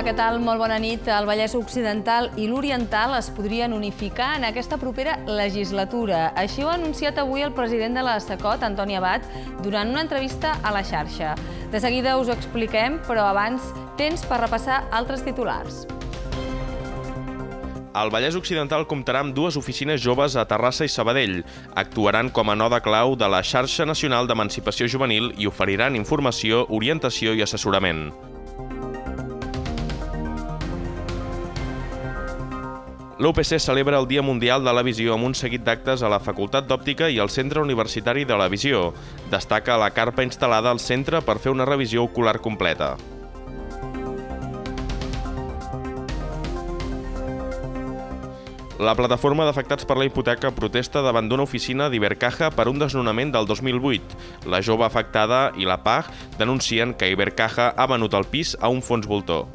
Hola, què tal? Molt bona nit. El Vallès Occidental i l'Oriental es podrien unificar en aquesta propera legislatura. Així ho ha anunciat avui el president de la SACOT, Antoni Abat, durant una entrevista a la xarxa. De seguida us ho expliquem, però abans temps per repassar altres titulars. El Vallès Occidental comptarà amb dues oficines joves a Terrassa i Sabadell. Actuaran com a noda clau de la xarxa nacional d'emancipació juvenil i oferiran informació, orientació i assessorament. L'UPC celebra el Dia Mundial de la Visió amb un seguit d'actes a la Facultat d'Òptica i al Centre Universitari de la Visió. Destaca la carpa instal·lada al centre per fer una revisió ocular completa. La plataforma d'afectats per la hipoteca protesta davant d'una oficina d'Ibercaja per un desnonament del 2008. La jove afectada i la PAG denuncien que Ibercaja ha venut el pis a un fons voltor.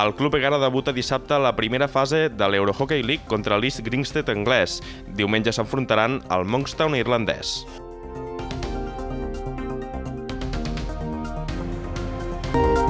El club Egara debuta dissabte a la primera fase de l'Eurohockey League contra l'East Grinstead anglès. Diumenge s'enfrontaran al Monkstown irlandès. Thank you.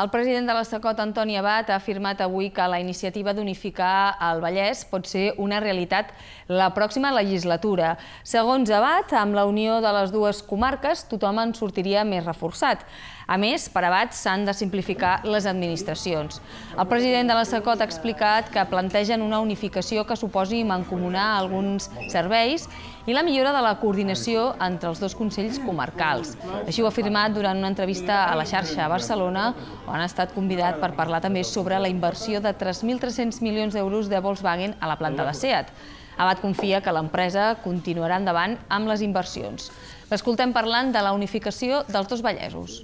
El president de la SACOT, Antoni Abad, ha afirmat avui que la iniciativa d'unificar el Vallès pot ser una realitat la pròxima legislatura. Segons Abad, amb la unió de les dues comarques tothom en sortiria més reforçat. A més, per abats s'han de simplificar les administracions. El president de la SACOT ha explicat que plantegen una unificació que suposi mancomunar alguns serveis i la millora de la coordinació entre els dos consells comarcals. Així ho ha afirmat durant una entrevista a la xarxa a Barcelona, on ha estat convidat per parlar també sobre la inversió de 3.300 milions d'euros de Volkswagen a la planta de SEAT. Abat confia que l'empresa continuarà endavant amb les inversions. L'escoltem parlant de la unificació dels dos Vallesos.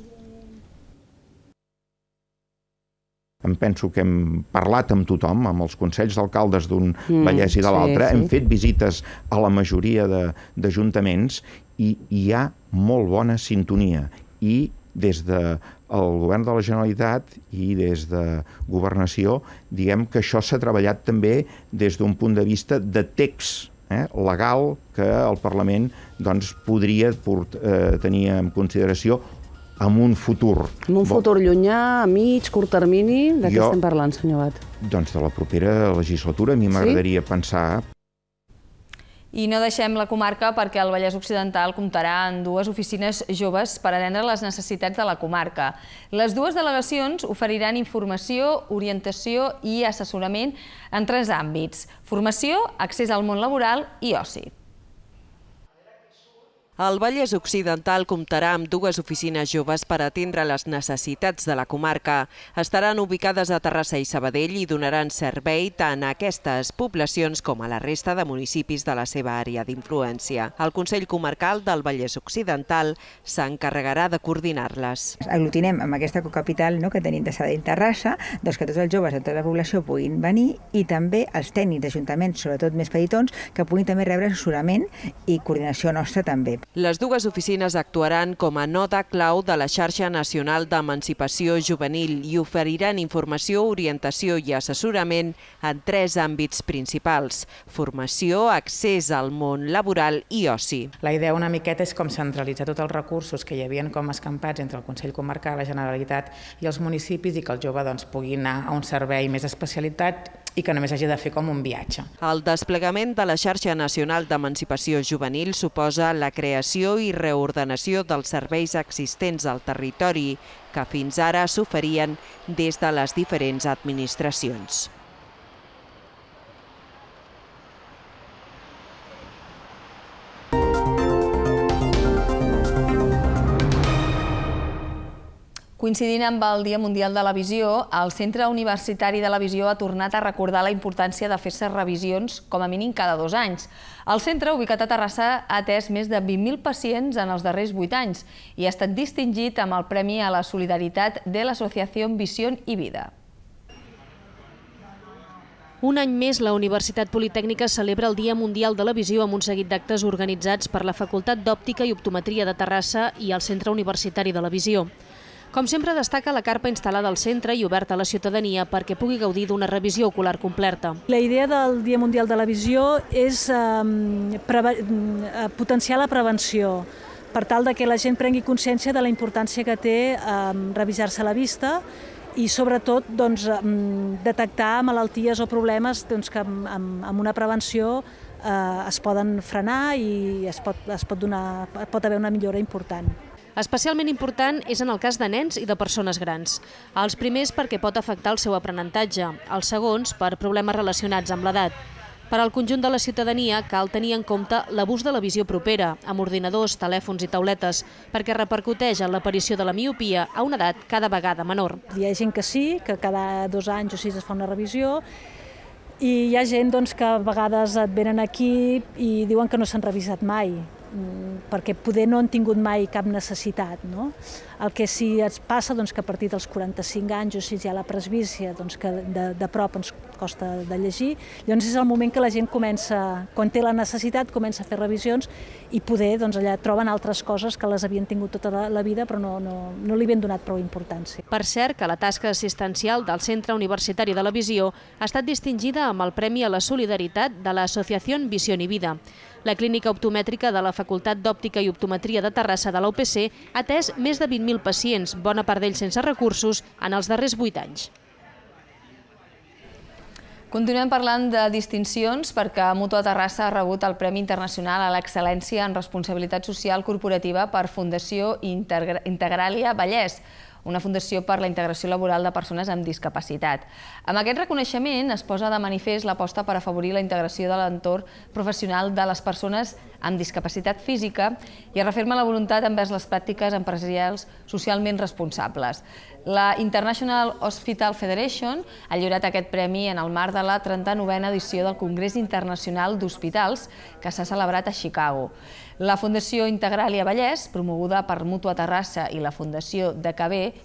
em penso que hem parlat amb tothom, amb els consells d'alcaldes d'un mm, Vallès i de l'altre, sí, sí. hem fet visites a la majoria d'ajuntaments i hi ha molt bona sintonia i des de el govern de la Generalitat i des de Governació, diguem que això s'ha treballat també des d'un punt de vista de text eh, legal que el Parlament doncs, podria port, eh, tenir en consideració amb un futur... En un futur llunyà, a mig, curt termini, de què jo, estem parlant, senyor Bat? Doncs de la propera legislatura, a mi m'agradaria sí? pensar... I no deixem la comarca perquè el Vallès Occidental comptarà amb dues oficines joves per atendre les necessitats de la comarca. Les dues delegacions oferiran informació, orientació i assessorament en tres àmbits, formació, accés al món laboral i oci. El Vallès Occidental comptarà amb dues oficines joves per atendre les necessitats de la comarca. Estaran ubicades a Terrassa i Sabadell i donaran servei tant a aquestes poblacions com a la resta de municipis de la seva àrea d'influència. El Consell Comarcal del Vallès Occidental s'encarregarà de coordinar-les. Aglutinem amb aquesta cocapital no, que tenim de Sabadell Terrassa, doncs que tots els joves de tota la població puguin venir i també els tècnics d'ajuntaments, sobretot més petitons, que puguin també rebre assessorament i coordinació nostra també. Les dues oficines actuaran com a nota clau de la xarxa nacional d'emancipació juvenil i oferiran informació, orientació i assessorament en tres àmbits principals, formació, accés al món laboral i oci. La idea una miqueta és com centralitzar tots els recursos que hi havia com escampats entre el Consell Comarcal, la Generalitat i els municipis i que el jove doncs, pugui anar a un servei més especialitat i que només hagi de fer com un viatge. El desplegament de la xarxa nacional d'emancipació juvenil suposa la creació i reordenació dels serveis existents al territori que fins ara s'oferien des de les diferents administracions. Coincidint amb el Dia Mundial de la Visió, el Centre Universitari de la Visió ha tornat a recordar la importància de fer-se revisions com a mínim cada dos anys. El centre, ubicat a Terrassa, ha atès més de 20.000 pacients en els darrers 8 anys i ha estat distingit amb el Premi a la Solidaritat de l'Associació Visió i Vida. Un any més, la Universitat Politècnica celebra el Dia Mundial de la Visió amb un seguit d'actes organitzats per la Facultat d'Òptica i Optometria de Terrassa i el Centre Universitari de la Visió. Com sempre destaca la carpa instal·lada al centre i oberta a la ciutadania perquè pugui gaudir d'una revisió ocular completa. La idea del Dia Mundial de la Visió és ehm, mm, eh, potenciar la prevenció, per tal de que la gent prengui consciència de la importància que té eh, revisar-se la vista i sobretot doncs, ehm, detectar malalties o problemes doncs, que amb, amb una prevenció eh, es poden frenar i es pot, es pot, donar, pot haver una millora important. Especialment important és en el cas de nens i de persones grans. Els primers perquè pot afectar el seu aprenentatge, els segons per problemes relacionats amb l'edat. Per al conjunt de la ciutadania cal tenir en compte l'abús de la visió propera, amb ordinadors, telèfons i tauletes, perquè repercuteix en l'aparició de la miopia a una edat cada vegada menor. Hi ha gent que sí, que cada dos anys o sis es fa una revisió, i hi ha gent doncs, que a vegades et venen aquí i diuen que no s'han revisat mai. Mm, perquè poder no han tingut mai cap necessitat. No? El que sí ens passa doncs, que a partir dels 45 anys o si hi ha la presbícia doncs, que de, de prop ens costa de llegir, llavors és el moment que la gent comença, quan té la necessitat, comença a fer revisions i poder doncs, allà troben altres coses que les havien tingut tota la, vida però no, no, no li havien donat prou importància. Per cert que la tasca assistencial del Centre Universitari de la Visió ha estat distingida amb el Premi a la Solidaritat de l'Associació Visió i Vida. La clínica optomètrica de la Facultat d'Òptica i Optometria de Terrassa de l'OPC ha atès més de 20 20.000 pacients, bona part d'ells sense recursos, en els darrers 8 anys. Continuem parlant de distincions perquè Mutua Terrassa ha rebut el Premi Internacional a l'Excel·lència en Responsabilitat Social Corporativa per Fundació Integralia Integràlia Vallès, una fundació per la integració laboral de persones amb discapacitat. Amb aquest reconeixement es posa de manifest l'aposta per afavorir la integració de l'entorn professional de les persones amb discapacitat física i referma la voluntat envers les pràctiques empresarials socialment responsables. La International Hospital Federation ha lliurat aquest premi en el marc de la 39a edició del Congrés Internacional d'Hospitals que s'ha celebrat a Chicago. La Fundació Integràlia Vallès, promoguda per Mutua Terrassa i la Fundació de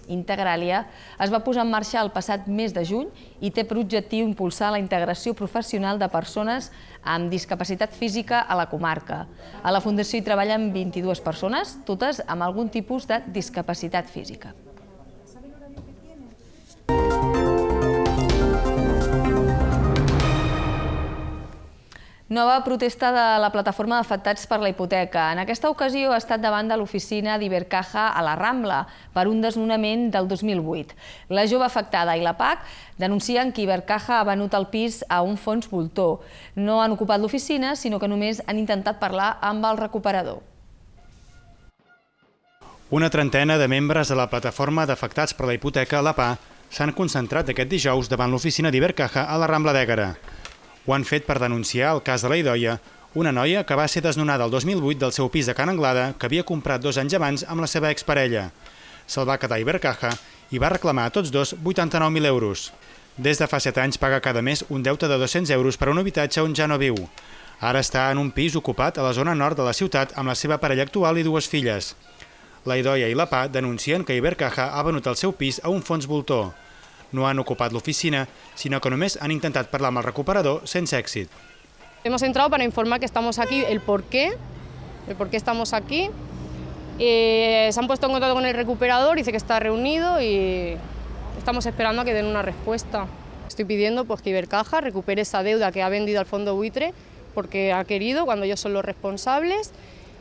Integràlia, es va posar en marxa el passat mes de juny i té per objectiu impulsar la integració professional de persones amb discapacitat física a la comarca. A la Fundació hi treballen 22 persones, totes amb algun tipus de discapacitat física. Nova protesta de la plataforma d'afectats per la hipoteca. En aquesta ocasió ha estat davant de l'oficina d'Ibercaja a la Rambla per un desnonament del 2008. La jove afectada i la PAC denuncien que Ibercaja ha venut el pis a un fons voltor. No han ocupat l'oficina, sinó que només han intentat parlar amb el recuperador. Una trentena de membres de la plataforma d'afectats per la hipoteca, la PA s'han concentrat aquest dijous davant l'oficina d'Ibercaja a la Rambla d'Ègara. Ho han fet per denunciar el cas de la Idoia, una noia que va ser desnonada el 2008 del seu pis de Can Anglada que havia comprat dos anys abans amb la seva exparella. Se'l va quedar a Ibercaja i va reclamar a tots dos 89.000 euros. Des de fa 7 anys paga cada mes un deute de 200 euros per un habitatge on ja no viu. Ara està en un pis ocupat a la zona nord de la ciutat amb la seva parella actual i dues filles. La Idoia i la Pa denuncien que Ibercaja ha venut el seu pis a un fons voltor. no han ocupado la oficina, sino que només han intentado hablar más el recuperador sense éxito. Hemos entrado para informar que estamos aquí, el por qué, el por qué estamos aquí. Eh, se han puesto en contacto con el recuperador, dice que está reunido y estamos esperando a que den una respuesta. Estoy pidiendo pues, que Ibercaja recupere esa deuda que ha vendido al fondo buitre porque ha querido, cuando ellos son los responsables,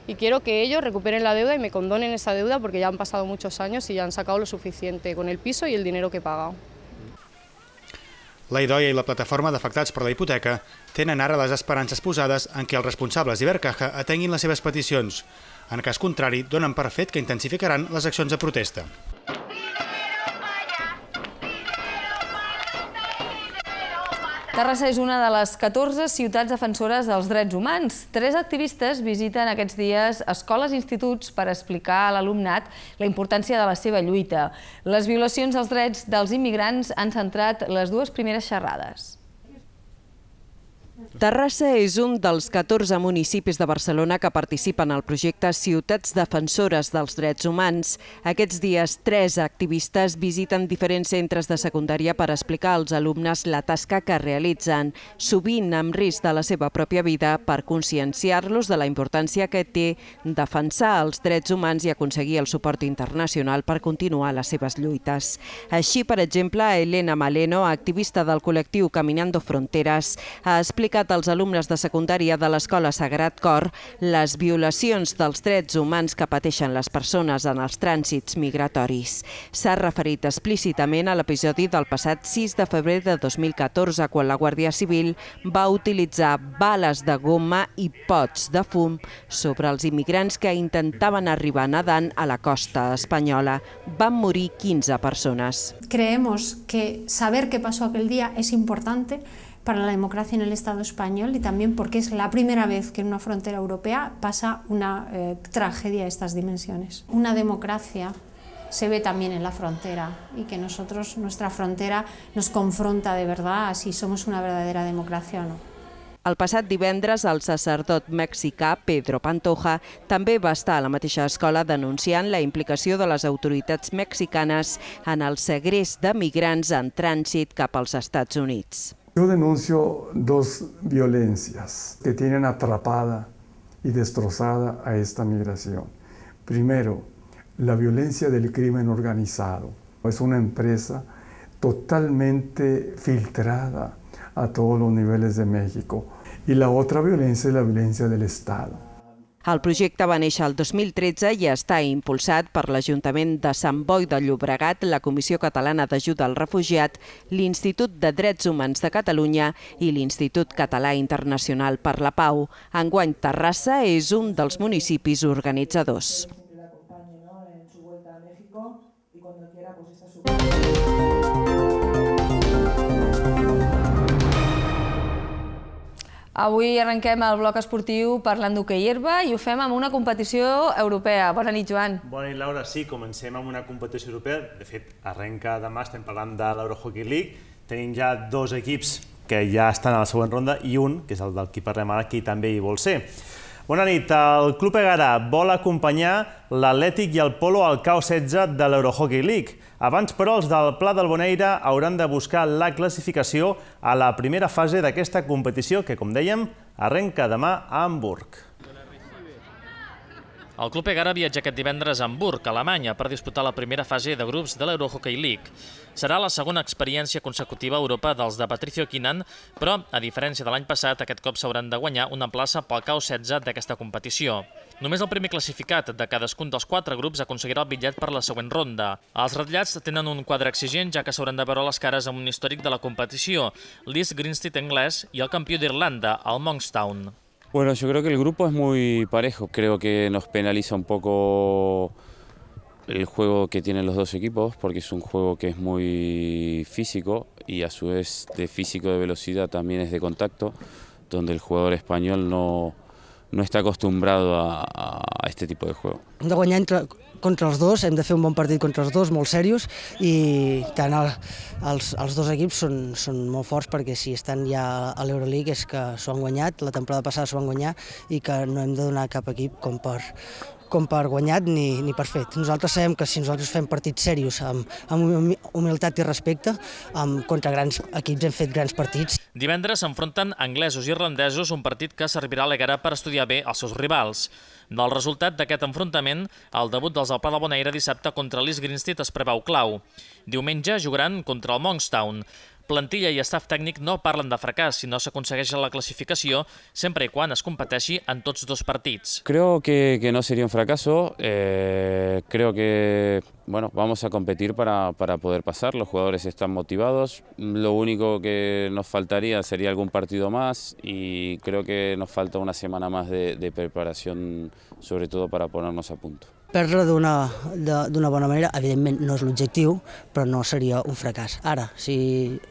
y quiero que ellos recuperen la deuda y me condonen esa deuda porque ya han pasado muchos años y ya han sacado lo suficiente con el piso y el dinero que he pagado. La Idoia i la plataforma d'afectats per la hipoteca tenen ara les esperances posades en que els responsables d'Ibercaja atenguin les seves peticions. En cas contrari, donen per fet que intensificaran les accions de protesta. Terrassa és una de les 14 ciutats defensores dels drets humans. Tres activistes visiten aquests dies escoles i instituts per explicar a l'alumnat la importància de la seva lluita. Les violacions als drets dels immigrants han centrat les dues primeres xerrades. Terrassa és un dels 14 municipis de Barcelona que participen al projecte Ciutats Defensores dels Drets Humans. Aquests dies, tres activistes visiten diferents centres de secundària per explicar als alumnes la tasca que realitzen, sovint amb risc de la seva pròpia vida per conscienciar-los de la importància que té defensar els drets humans i aconseguir el suport internacional per continuar les seves lluites. Així, per exemple, Elena Maleno, activista del col·lectiu Caminando Fronteras, ha explicat explicat als alumnes de secundària de l'Escola Sagrat Cor les violacions dels drets humans que pateixen les persones en els trànsits migratoris. S'ha referit explícitament a l'episodi del passat 6 de febrer de 2014, quan la Guàrdia Civil va utilitzar bales de goma i pots de fum sobre els immigrants que intentaven arribar nedant a la costa espanyola. Van morir 15 persones. Creemos que saber què passó aquell dia és important para la democracia en el Estado español y también porque es la primera vez que en una frontera europea pasa una eh, tragedia de estas dimensiones. Una democracia se ve también en la frontera y que nosotros, nuestra frontera nos confronta de verdad a si somos una verdadera democracia o no. El passat divendres, el sacerdot mexicà Pedro Pantoja també va estar a la mateixa escola denunciant la implicació de les autoritats mexicanes en el segrest de migrants en trànsit cap als Estats Units. Yo denuncio dos violencias que tienen atrapada y destrozada a esta migración. Primero, la violencia del crimen organizado. Es una empresa totalmente filtrada a todos los niveles de México. Y la otra violencia es la violencia del Estado. El projecte va néixer el 2013 i està impulsat per l'Ajuntament de Sant Boi de Llobregat, la Comissió Catalana d'Ajuda al Refugiat, l'Institut de Drets Humans de Catalunya i l'Institut Català Internacional per la Pau. Enguany, Terrassa és un dels municipis organitzadors. Música Avui arrenquem el bloc esportiu parlant d'hoquei herba i ho fem amb una competició europea. Bona nit, Joan. Bona nit, Laura. Sí, comencem amb una competició europea. De fet, arrenca demà, estem parlant de l'Eurohockey League. Tenim ja dos equips que ja estan a la següent ronda i un, que és el del qui parlem ara, que també hi vol ser. Bona nit. El Club Egarà vol acompanyar l'Atlètic i el Polo al cau 16 de l'Eurohockey League. Abans, però, els del Pla del Boneira hauran de buscar la classificació a la primera fase d'aquesta competició que, com dèiem, arrenca demà a Hamburg. El club Egara viatja aquest divendres a Hamburg, Alemanya, per disputar la primera fase de grups de l'Eurohockey League. Serà la segona experiència consecutiva a Europa dels de Patricio Quinan, però, a diferència de l'any passat, aquest cop s'hauran de guanyar una plaça pel cau 16 d'aquesta competició. Només el primer classificat de cadascun dels quatre grups aconseguirà el bitllet per la següent ronda. Els ratllats tenen un quadre exigent, ja que s'hauran de veure les cares amb un històric de la competició, l'East Greenstead anglès i el campió d'Irlanda, el Monkstown. Bueno, yo creo que el grupo es muy parejo. Creo que nos penaliza un poco el juego que tienen los dos equipos, porque es un juego que es muy físico y a su vez de físico de velocidad también es de contacto, donde el jugador español no, está acostumbrado a, a este tipo de juego. contra els dos, hem de fer un bon partit contra els dos, molt serios, i tant el, els, els dos equips són, són molt forts perquè si estan ja a l'Euroleague és que s'ho han guanyat, la temporada passada s'ho van guanyar i que no hem de donar cap equip com per com per guanyat ni, ni per fet. Nosaltres sabem que si nosaltres fem partits serios, amb, amb humilitat i respecte, amb, contra grans equips hem fet grans partits. Divendres s'enfronten anglesos i irlandesos, un partit que servirà a guerra per estudiar bé els seus rivals. Del resultat d'aquest enfrontament, el debut dels del Pla de Bonaire dissabte contra l'East Greenstead es preveu clau. Diumenge jugaran contra el Monkstown. Plantilla i staff tècnic no parlen de fracàs si no s'aconsegueix la classificació, sempre i quan es competeixi en tots dos partits. Creo que, que no sería un fracaso, eh, creo que bueno, vamos a competir para, para poder pasar, los jugadores están motivados, lo único que nos faltaría sería algún partido más y creo que nos falta una semana más de, de preparación, sobre todo para ponernos a punto. Perdre d'una bona manera, evidentment no és l'objectiu, però no seria un fracàs. Ara, si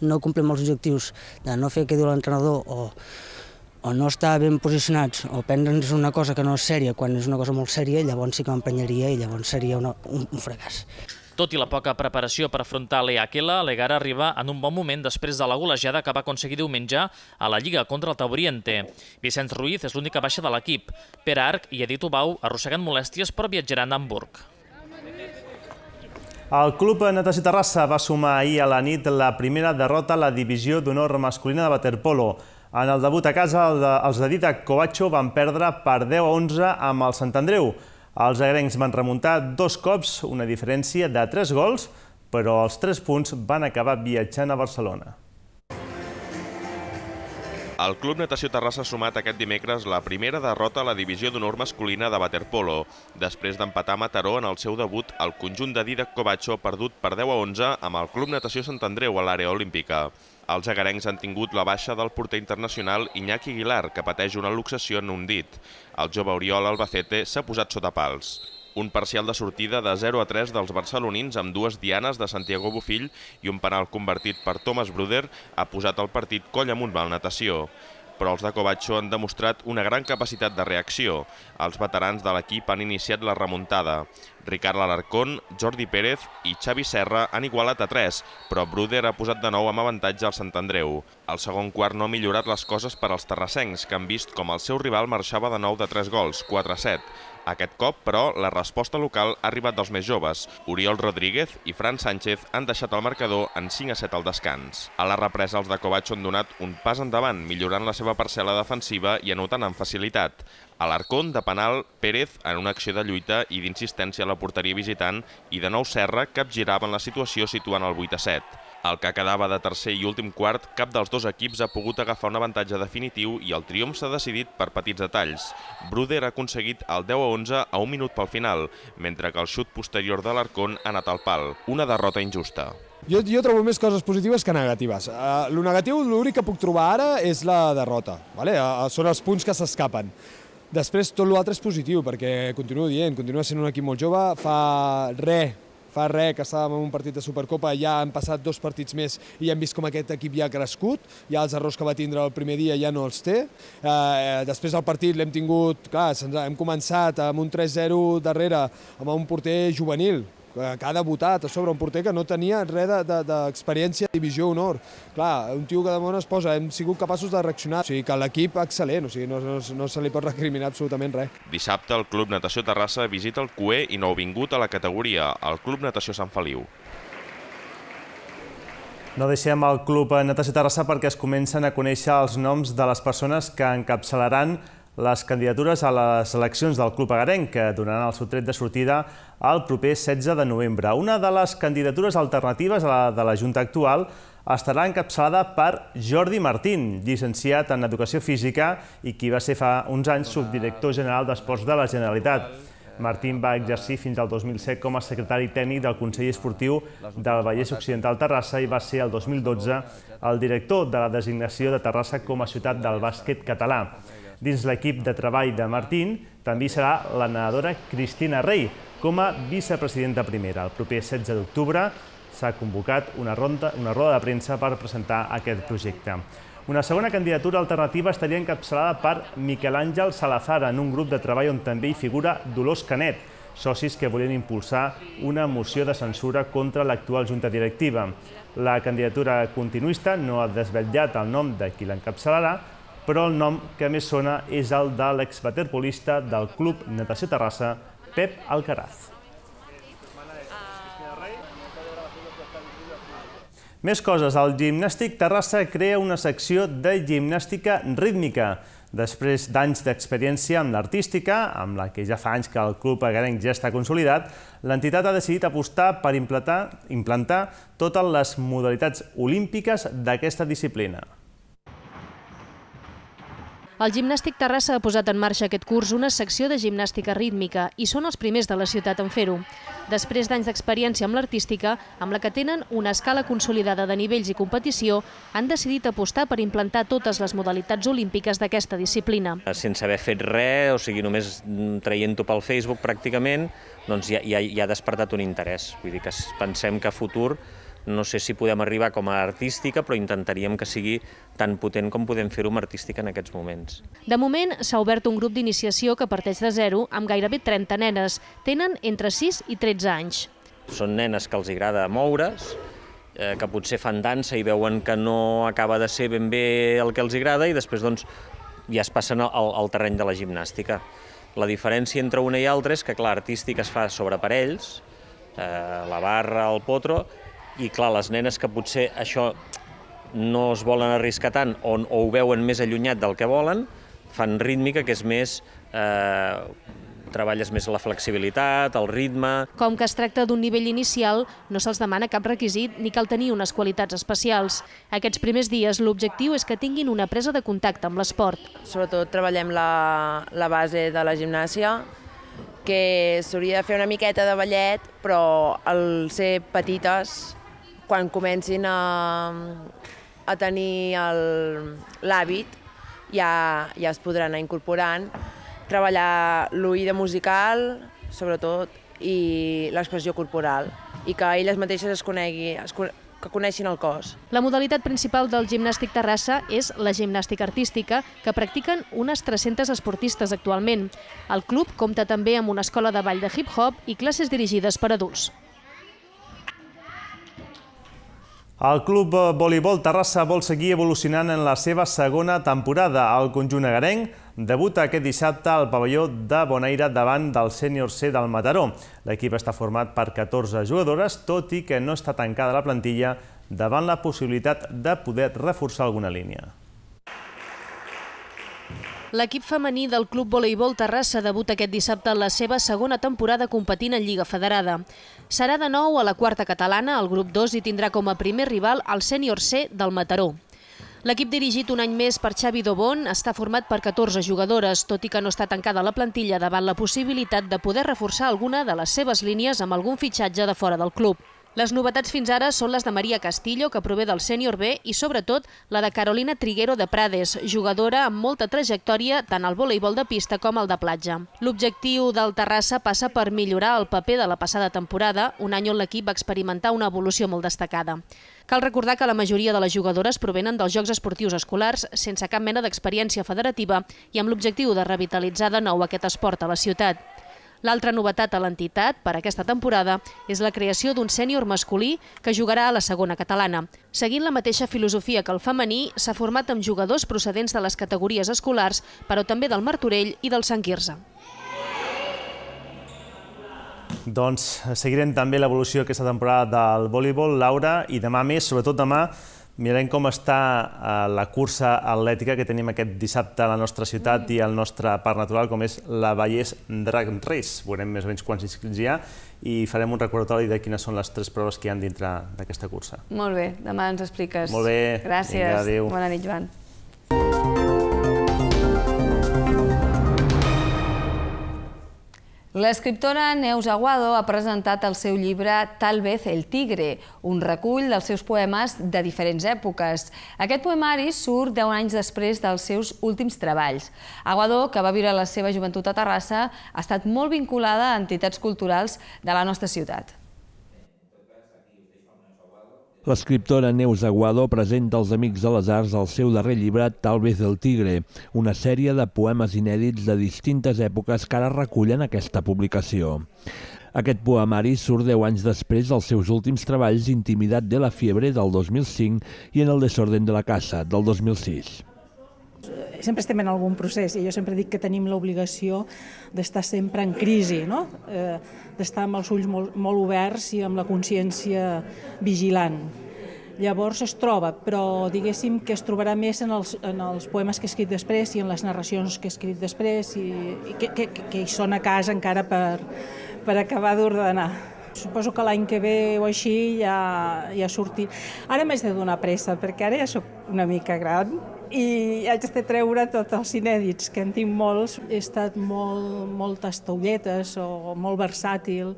no complim els objectius de no fer que diu l'entrenador o, o no estar ben posicionats o prendre'ns una cosa que no és sèria quan és una cosa molt sèria, llavors sí que m'emprenyaria i llavors seria una, un, un fracàs. Tot i la poca preparació per afrontar l'EHL, l'Egar arriba en un bon moment després de la golejada que va aconseguir diumenge a la Lliga contra el Tauriente. Vicenç Ruiz és l'única baixa de l'equip. Pere Arc i Edith Ubau arrosseguen molèsties però viatjaran a Hamburg. El Club Natació Terrassa va sumar ahir a la nit la primera derrota a la divisió d'honor masculina de waterpolo. En el debut a casa, els de Didac Covacho van perdre per 10 a 11 amb el Sant Andreu. Els agrencs van remuntar dos cops, una diferència de 3 gols, però els 3 punts van acabar viatjant a Barcelona. El Club Natació Terrassa ha sumat aquest dimecres la primera derrota a la divisió d'honor masculina de waterpolo, després d'empatar Mataró en el seu debut al conjunt de Didac Covacho perdut per 10 a 11 amb el Club Natació Sant Andreu a l'àrea olímpica. Els agarencs han tingut la baixa del porter internacional Iñaki Aguilar, que pateix una luxació en un dit. El jove Oriol Albacete s'ha posat sota pals un parcial de sortida de 0 a 3 dels barcelonins amb dues dianes de Santiago Bufill i un penal convertit per Thomas Bruder ha posat el partit coll amunt la natació però els de Covacho han demostrat una gran capacitat de reacció. Els veterans de l'equip han iniciat la remuntada. Ricard Alarcón, Jordi Pérez i Xavi Serra han igualat a 3, però Bruder ha posat de nou amb avantatge al Sant Andreu. El segon quart no ha millorat les coses per als terrassencs, que han vist com el seu rival marxava de nou de 3 gols, 4 a 7. Aquest cop, però, la resposta local ha arribat dels més joves. Oriol Rodríguez i Fran Sánchez han deixat el marcador en 5 a 7 al descans. A la represa, els de Covacho han donat un pas endavant, millorant la seva parcel·la defensiva i anotant amb facilitat. A l'Arcón, de penal, Pérez en una acció de lluita i d'insistència a la porteria visitant i de nou Serra capgiraven la situació situant el 8 a 7. El que quedava de tercer i últim quart, cap dels dos equips ha pogut agafar un avantatge definitiu i el triomf s'ha decidit per petits detalls. Bruder ha aconseguit el 10 a 11 a un minut pel final, mentre que el xut posterior de l'Arcon ha anat al pal. Una derrota injusta. Jo, jo trobo més coses positives que negatives. Uh, lo negatiu, l'únic que puc trobar ara és la derrota. Vale? Uh, són els punts que s'escapen. Després tot l'altre és positiu, perquè continuo dient, continua sent un equip molt jove, fa res Fa res que estàvem en un partit de Supercopa, ja han passat dos partits més i hem vist com aquest equip ja ha crescut, ja els errors que va tindre el primer dia ja no els té. Eh, eh després del partit l'hem tingut, clar, hem començat amb un 3-0 darrere, amb un porter juvenil, Eh, que ha debutat a sobre un porter que no tenia res d'experiència de, de, divisió honor. Clar, un tio que de moment es posa, hem sigut capaços de reaccionar, o sigui que l'equip excel·lent, o sigui, no, no, no se li pot recriminar absolutament res. Dissabte el Club Natació Terrassa visita el CUE i nouvingut a la categoria, el Club Natació Sant Feliu. No deixem el Club Natació Terrassa perquè es comencen a conèixer els noms de les persones que encapçalaran les candidatures a les eleccions del Club Agarenc, que donaran el seu tret de sortida el proper 16 de novembre. Una de les candidatures alternatives a la de la Junta actual estarà encapçalada per Jordi Martín, llicenciat en Educació Física i qui va ser fa uns anys subdirector general d'Esports de la Generalitat. Martín va exercir fins al 2007 com a secretari tècnic del Consell Esportiu del Vallès Occidental Terrassa i va ser el 2012 el director de la designació de Terrassa com a ciutat del bàsquet català dins l'equip de treball de Martín també serà la nedadora Cristina Rey com a vicepresidenta primera. El proper 16 d'octubre s'ha convocat una, ronda, una roda de premsa per presentar aquest projecte. Una segona candidatura alternativa estaria encapçalada per Miquel Àngel Salazar en un grup de treball on també hi figura Dolors Canet, socis que volien impulsar una moció de censura contra l'actual junta directiva. La candidatura continuista no ha desvetllat el nom de qui l'encapçalarà, però el nom que més sona és el de l'exvaterpolista del Club Natació Terrassa, Pep Alcaraz. Més coses. El Gimnàstic Terrassa crea una secció de gimnàstica rítmica. Després d'anys d'experiència amb l'artística, amb la que ja fa anys que el club agarenc ja està consolidat, l'entitat ha decidit apostar per implantar, implantar totes les modalitats olímpiques d'aquesta disciplina. El Gimnàstic Terrassa ha posat en marxa aquest curs una secció de gimnàstica rítmica i són els primers de la ciutat en fer-ho. Després d'anys d'experiència amb l'artística, amb la que tenen una escala consolidada de nivells i competició, han decidit apostar per implantar totes les modalitats olímpiques d'aquesta disciplina. Sense haver fet res, o sigui, només traient-ho pel Facebook pràcticament, doncs ja, ja, ja ha despertat un interès. Vull dir que pensem que a futur no sé si podem arribar com a artística, però intentaríem que sigui tan potent com podem fer-ho amb artística en aquests moments. De moment s'ha obert un grup d'iniciació que parteix de zero amb gairebé 30 nenes. Tenen entre 6 i 13 anys. Són nenes que els agrada moure's, eh, que potser fan dansa i veuen que no acaba de ser ben bé el que els agrada i després doncs, ja es passen al, al terreny de la gimnàstica. La diferència entre una i altra és que, clar, artística es fa sobre parells, eh, la barra, el potro, i clar, les nenes que potser això no es volen arriscar tant o, o ho veuen més allunyat del que volen, fan rítmica, que és més... Eh, treballes més la flexibilitat, el ritme... Com que es tracta d'un nivell inicial, no se'ls demana cap requisit ni cal tenir unes qualitats especials. Aquests primers dies l'objectiu és que tinguin una presa de contacte amb l'esport. Sobretot treballem la, la base de la gimnàsia, que s'hauria de fer una miqueta de ballet, però al ser petites quan comencin a, a tenir l'hàbit ja, ja es podran anar incorporant, treballar l'oïda musical, sobretot, i l'expressió corporal, i que elles mateixes es conegui, es, que coneixin el cos. La modalitat principal del gimnàstic Terrassa és la gimnàstica artística, que practiquen unes 300 esportistes actualment. El club compta també amb una escola de ball de hip-hop i classes dirigides per adults. El Club Voleibol Terrassa vol seguir evolucionant en la seva segona temporada. El conjunt agarenc debuta aquest dissabte al pavelló de Bonaire davant del sènior C del Mataró. L'equip està format per 14 jugadores, tot i que no està tancada la plantilla davant la possibilitat de poder reforçar alguna línia. L'equip femení del Club Voleibol Terrassa debuta aquest dissabte en la seva segona temporada competint en Lliga Federada. Serà de nou a la quarta catalana, al grup 2, i tindrà com a primer rival el sènior C del Mataró. L'equip dirigit un any més per Xavi Dobon està format per 14 jugadores, tot i que no està tancada la plantilla davant la possibilitat de poder reforçar alguna de les seves línies amb algun fitxatge de fora del club. Les novetats fins ara són les de Maria Castillo, que prové del sènior B, i sobretot la de Carolina Triguero de Prades, jugadora amb molta trajectòria tant al voleibol de pista com al de platja. L'objectiu del Terrassa passa per millorar el paper de la passada temporada, un any on l'equip va experimentar una evolució molt destacada. Cal recordar que la majoria de les jugadores provenen dels Jocs Esportius Escolars, sense cap mena d'experiència federativa i amb l'objectiu de revitalitzar de nou aquest esport a la ciutat. L'altra novetat a l'entitat per aquesta temporada és la creació d'un sènior masculí que jugarà a la segona catalana. Seguint la mateixa filosofia que el femení, s'ha format amb jugadors procedents de les categories escolars, però també del Martorell i del Sant Quirze. Doncs seguirem també l'evolució aquesta temporada del voleibol, Laura, i demà més, sobretot demà Mirem com està eh, la cursa atlètica que tenim aquest dissabte a la nostra ciutat mm. i al nostre parc natural, com és la Vallès Drag Race. Veurem més o menys quants inscrits hi ha i farem un recordatori de quines són les tres proves que hi ha dintre d'aquesta cursa. Molt bé, demà ens expliques. Molt bé. Gràcies. adéu. Bona nit, Joan. L'escriptora Neus Aguado ha presentat el seu llibre Tal vez el tigre, un recull dels seus poemes de diferents èpoques. Aquest poemari surt 10 anys després dels seus últims treballs. Aguado, que va viure la seva joventut a Terrassa, ha estat molt vinculada a entitats culturals de la nostra ciutat. L'escriptora Neus Aguado presenta als Amics de les Arts el seu darrer llibre Tal vez el tigre, una sèrie de poemes inèdits de distintes èpoques que ara recullen aquesta publicació. Aquest poemari surt 10 anys després dels seus últims treballs Intimidat de la fiebre del 2005 i En el desorden de la casa del 2006. Eh, sempre estem en algun procés i jo sempre dic que tenim l'obligació d'estar sempre en crisi, no? eh, d'estar amb els ulls molt, molt oberts i amb la consciència vigilant. Llavors es troba, però diguéssim que es trobarà més en els, en els poemes que he escrit després i en les narracions que he escrit després i, i que, que, que hi són a casa encara per, per acabar d'ordenar. Suposo que l'any que ve o així ja, ja surti. Ara m'haig de donar pressa, perquè ara ja sóc una mica gran, i haig de treure tots els inèdits, que en tinc molts. He estat molt, moltes taulletes o molt versàtil,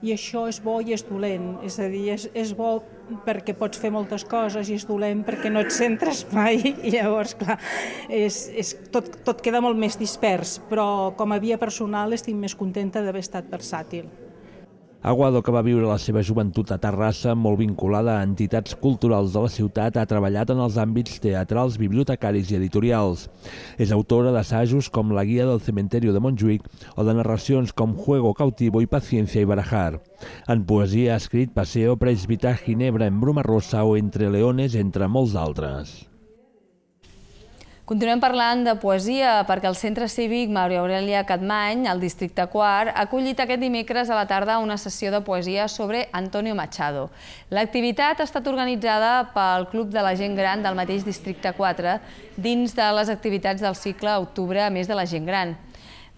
i això és bo i és dolent. És a dir, és, és bo perquè pots fer moltes coses i és dolent perquè no et centres mai i llavors, clar, és, és, tot, tot queda molt més dispers, però com a via personal estic més contenta d'haver estat versàtil. Aguado, que va viure la seva joventut a Terrassa, molt vinculada a entitats culturals de la ciutat, ha treballat en els àmbits teatrals, bibliotecaris i editorials. És autora d'assajos com La guia del cementerio de Montjuïc o de narracions com Juego cautivo i Paciencia i Barajar. En poesia ha escrit Paseo, Presbita, Ginebra, en Bruma Rosa o Entre leones, entre molts altres. Continuem parlant de poesia perquè el Centre Cívic Mauri Aurelia Catmany, al districte Quart, ha acollit aquest dimecres a la tarda una sessió de poesia sobre Antonio Machado. L'activitat ha estat organitzada pel Club de la Gent Gran del mateix districte 4 dins de les activitats del cicle Octubre a més de la Gent Gran.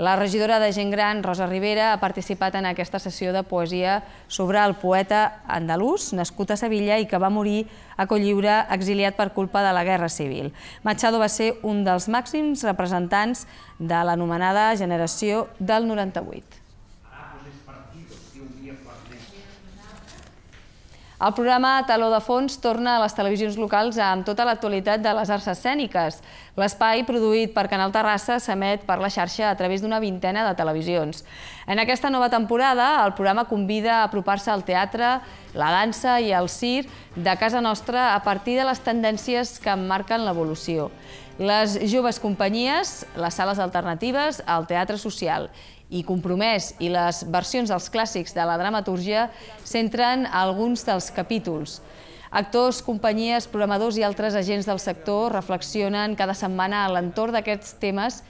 La regidora de Gent Gran, Rosa Rivera, ha participat en aquesta sessió de poesia sobre el poeta andalús, nascut a Sevilla i que va morir a Colliure, exiliat per culpa de la Guerra Civil. Machado va ser un dels màxims representants de l'anomenada generació del 98. El programa Taló de Fons torna a les televisions locals amb tota l'actualitat de les arts escèniques. L'espai, produït per Canal Terrassa, s'emet per la xarxa a través d'una vintena de televisions. En aquesta nova temporada, el programa convida a apropar-se al teatre, la dansa i el cir de casa nostra a partir de les tendències que marquen l'evolució. Les joves companyies, les sales alternatives, el teatre social i Compromès i les versions dels clàssics de la dramaturgia centren alguns dels capítols. Actors, companyies, programadors i altres agents del sector reflexionen cada setmana a l'entorn d'aquests temes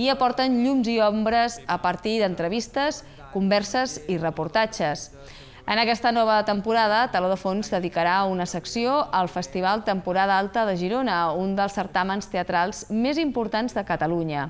i aporten llums i ombres a partir d'entrevistes, converses i reportatges. En aquesta nova temporada, Taló de Fons dedicarà una secció al Festival Temporada Alta de Girona, un dels certàmens teatrals més importants de Catalunya.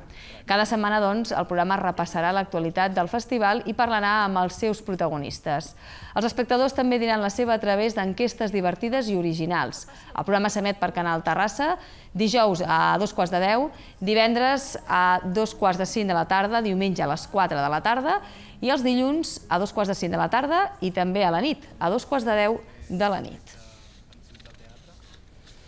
Cada setmana, doncs, el programa repassarà l'actualitat del festival i parlarà amb els seus protagonistes. Els espectadors també diran la seva a través d'enquestes divertides i originals. El programa s'emet per Canal Terrassa, dijous a dos quarts de deu, divendres a dos quarts de cinc de la tarda, diumenge a les quatre de la tarda, i els dilluns a dos quarts de cinc de la tarda i també a la nit, a dos quarts de deu de la nit.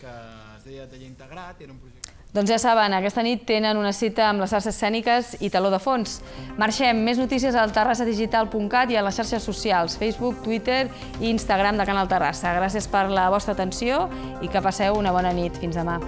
Que es deia un projecte... Doncs ja saben, aquesta nit tenen una cita amb les xarxes escèniques i taló de fons. Marxem. Més notícies al terrassadigital.cat i a les xarxes socials, Facebook, Twitter i Instagram de Canal Terrassa. Gràcies per la vostra atenció i que passeu una bona nit. Fins demà.